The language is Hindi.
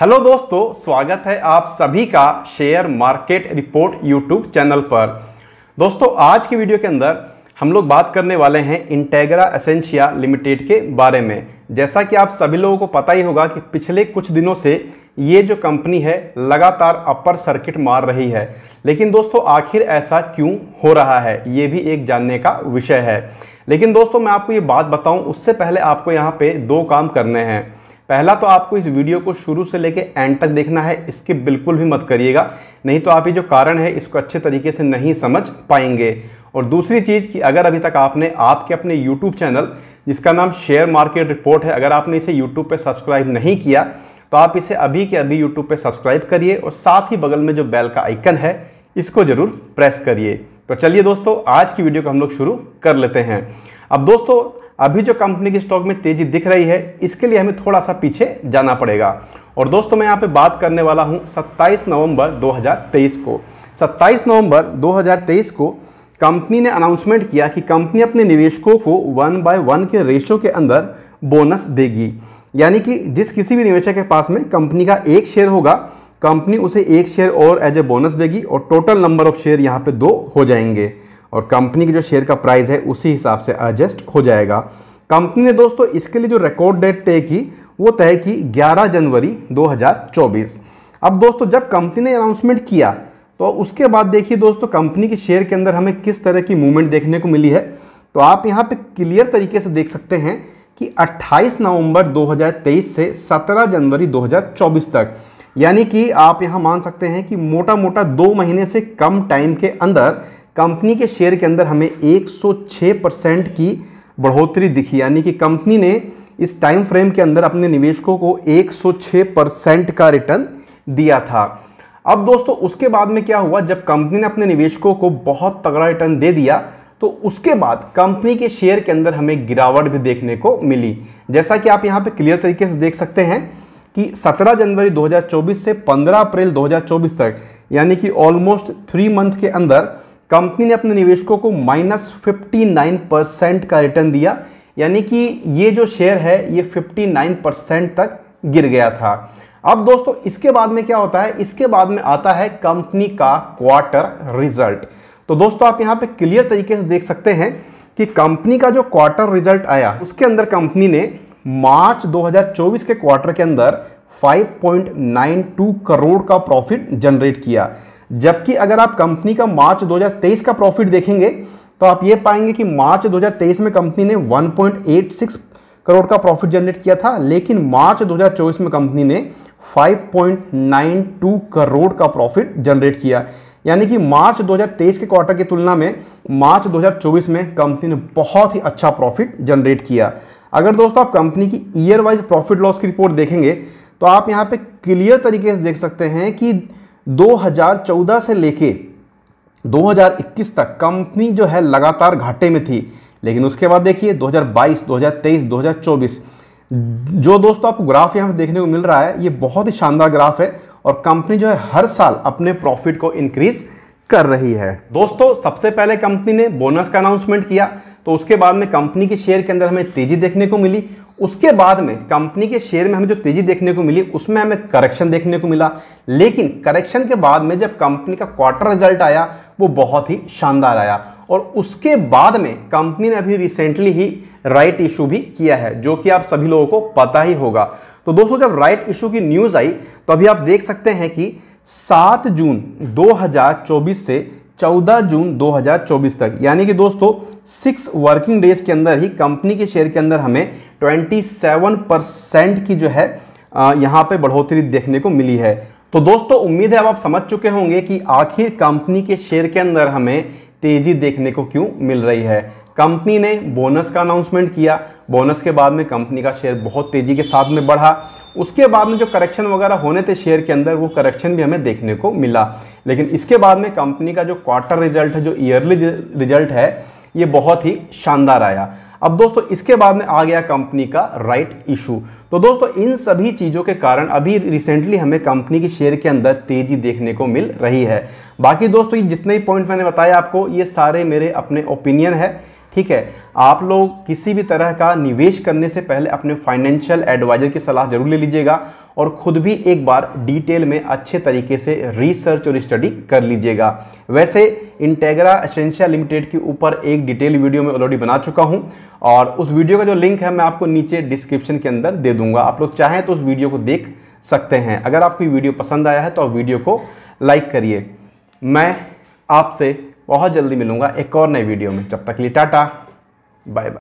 हेलो दोस्तों स्वागत है आप सभी का share market report YouTube channel पर दोस्तों आज की वीडियो के अंदर हम लोग बात करने वाले हैं इंटेग्रा एसेंशिया लिमिटेड के बारे में जैसा कि आप सभी लोगों को पता ही होगा कि पिछले कुछ दिनों से ये जो कंपनी है लगातार अपर सर्किट मार रही है लेकिन दोस्तों आखिर ऐसा क्यों हो रहा है ये भी एक जानने का विषय है लेकिन दोस्तों मैं आपको ये बात बताऊं उससे पहले आपको यहाँ पे दो काम करने हैं पहला तो आपको इस वीडियो को शुरू से लेकर एंड तक देखना है इसके बिल्कुल भी मत करिएगा नहीं तो आप ये जो कारण है इसको अच्छे तरीके से नहीं समझ पाएंगे और दूसरी चीज़ कि अगर अभी तक आपने आपके अपने YouTube चैनल जिसका नाम शेयर मार्केट रिपोर्ट है अगर आपने इसे YouTube पर सब्सक्राइब नहीं किया तो आप इसे अभी के अभी यूट्यूब पर सब्सक्राइब करिए और साथ ही बगल में जो बैल का आइकन है इसको ज़रूर प्रेस करिए तो चलिए दोस्तों आज की वीडियो को हम लोग शुरू कर लेते हैं अब दोस्तों अभी जो कंपनी के स्टॉक में तेज़ी दिख रही है इसके लिए हमें थोड़ा सा पीछे जाना पड़ेगा और दोस्तों मैं यहाँ पे बात करने वाला हूँ 27 नवंबर 2023 को 27 नवंबर 2023 को कंपनी ने अनाउंसमेंट किया कि कंपनी अपने निवेशकों को वन बाय वन के रेशो के अंदर बोनस देगी यानी कि जिस किसी भी निवेशक के पास में कंपनी का एक शेयर होगा कंपनी उसे एक शेयर और एज ए बोनस देगी और टोटल नंबर ऑफ शेयर यहाँ पे दो हो जाएंगे और कंपनी के जो शेयर का प्राइस है उसी हिसाब से एडजस्ट हो जाएगा कंपनी ने दोस्तों इसके लिए जो रिकॉर्ड डेट तय की वो तय की 11 जनवरी 2024 अब दोस्तों जब कंपनी ने अनाउंसमेंट किया तो उसके बाद देखिए दोस्तों कंपनी के शेयर के अंदर हमें किस तरह की मूवमेंट देखने को मिली है तो आप यहाँ पर क्लियर तरीके से देख सकते हैं कि 28 नवंबर 2023 से 17 जनवरी 2024 तक यानी कि आप यहाँ मान सकते हैं कि मोटा मोटा दो महीने से कम टाइम के अंदर कंपनी के शेयर के अंदर हमें 106 परसेंट की बढ़ोतरी दिखी यानी कि कंपनी ने इस टाइम फ्रेम के अंदर अपने निवेशकों को 106 परसेंट का रिटर्न दिया था अब दोस्तों उसके बाद में क्या हुआ जब कंपनी ने अपने निवेशकों को बहुत तगड़ा रिटर्न दे दिया तो उसके बाद कंपनी के शेयर के अंदर हमें गिरावट भी देखने को मिली जैसा कि आप यहाँ पर क्लियर तरीके से देख सकते हैं कि 17 जनवरी 2024 से 15 अप्रैल 2024 तक यानी कि ऑलमोस्ट थ्री मंथ के अंदर कंपनी ने अपने निवेशकों को माइनस नाइन परसेंट का रिटर्न दिया यानी कि ये जो शेयर है ये नाइन परसेंट तक गिर गया था अब दोस्तों इसके बाद में क्या होता है इसके बाद में आता है कंपनी का क्वार्टर रिजल्ट तो दोस्तों आप यहाँ पे क्लियर तरीके से देख सकते हैं कि कंपनी का जो क्वार्टर रिजल्ट आया उसके अंदर कंपनी ने मार्च 2024 के क्वार्टर के अंदर 5.92 करोड़ का प्रॉफिट जनरेट किया जबकि अगर आप कंपनी का मार्च 2023 का प्रॉफिट देखेंगे तो आप ये पाएंगे कि मार्च 2023 में कंपनी ने 1.86 करोड़ का प्रॉफिट जनरेट किया था लेकिन मार्च 2024 में कंपनी ने 5.92 करोड़ का प्रॉफिट जनरेट किया यानी कि मार्च 2023 के क्वार्टर की तुलना में मार्च 2024 में कंपनी ने बहुत ही अच्छा प्रॉफिट जनरेट किया अगर दोस्तों आप कंपनी की ईयर वाइज प्रॉफिट लॉस की रिपोर्ट देखेंगे तो आप यहाँ पे क्लियर तरीके से देख सकते हैं कि 2014 से लेके 2021 तक कंपनी जो है लगातार घाटे में थी लेकिन उसके बाद देखिए 2022, 2023, 2024 जो दोस्तों आपको ग्राफ यहाँ पर देखने को मिल रहा है ये बहुत ही शानदार ग्राफ है और कंपनी जो है हर साल अपने प्रॉफिट को इंक्रीज कर रही है दोस्तों सबसे पहले कंपनी ने बोनस का अनाउंसमेंट किया तो उसके बाद में कंपनी के शेयर के अंदर हमें तेजी देखने को मिली उसके बाद में कंपनी के शेयर में हमें जो तेज़ी देखने को मिली उसमें हमें करेक्शन देखने को मिला लेकिन करेक्शन के बाद में जब कंपनी का क्वार्टर रिजल्ट आया वो बहुत ही शानदार आया और उसके बाद में कंपनी ने अभी रिसेंटली ही राइट इशू भी किया है जो कि आप सभी लोगों को पता ही होगा तो दोस्तों जब राइट इशू की न्यूज़ आई तो अभी आप देख सकते हैं कि सात जून दो से 14 जून 2024 तक यानी कि दोस्तों सिक्स वर्किंग डेज के अंदर ही कंपनी के शेयर के अंदर हमें 27 परसेंट की जो है यहाँ पे बढ़ोतरी देखने को मिली है तो दोस्तों उम्मीद है अब आप समझ चुके होंगे कि आखिर कंपनी के शेयर के अंदर हमें तेजी देखने को क्यों मिल रही है कंपनी ने बोनस का अनाउंसमेंट किया बोनस के बाद में कंपनी का शेयर बहुत तेज़ी के साथ में बढ़ा उसके बाद में जो करेक्शन वगैरह होने थे शेयर के अंदर वो करेक्शन भी हमें देखने को मिला लेकिन इसके बाद में कंपनी का जो क्वार्टर रिजल्ट है जो ईयरली रिजल्ट है ये बहुत ही शानदार आया अब दोस्तों इसके बाद में आ गया कंपनी का राइट इशू तो दोस्तों इन सभी चीज़ों के कारण अभी रिसेंटली हमें कंपनी के शेयर के अंदर तेज़ी देखने को मिल रही है बाकी दोस्तों ये जितने ही पॉइंट मैंने बताया आपको ये सारे मेरे अपने ओपिनियन है ठीक है आप लोग किसी भी तरह का निवेश करने से पहले अपने फाइनेंशियल एडवाइज़र की सलाह जरूर ले लीजिएगा और ख़ुद भी एक बार डिटेल में अच्छे तरीके से रिसर्च और स्टडी कर लीजिएगा वैसे इंटेग्रा एसेंशिया लिमिटेड के ऊपर एक डिटेल वीडियो मैं ऑलरेडी बना चुका हूं और उस वीडियो का जो लिंक है मैं आपको नीचे डिस्क्रिप्शन के अंदर दे दूंगा आप लोग चाहें तो उस वीडियो को देख सकते हैं अगर आपको वीडियो पसंद आया है तो आप वीडियो को लाइक करिए मैं आपसे बहुत जल्दी मिलूंगा एक और नए वीडियो में जब तक लिए टाटा बाय बाय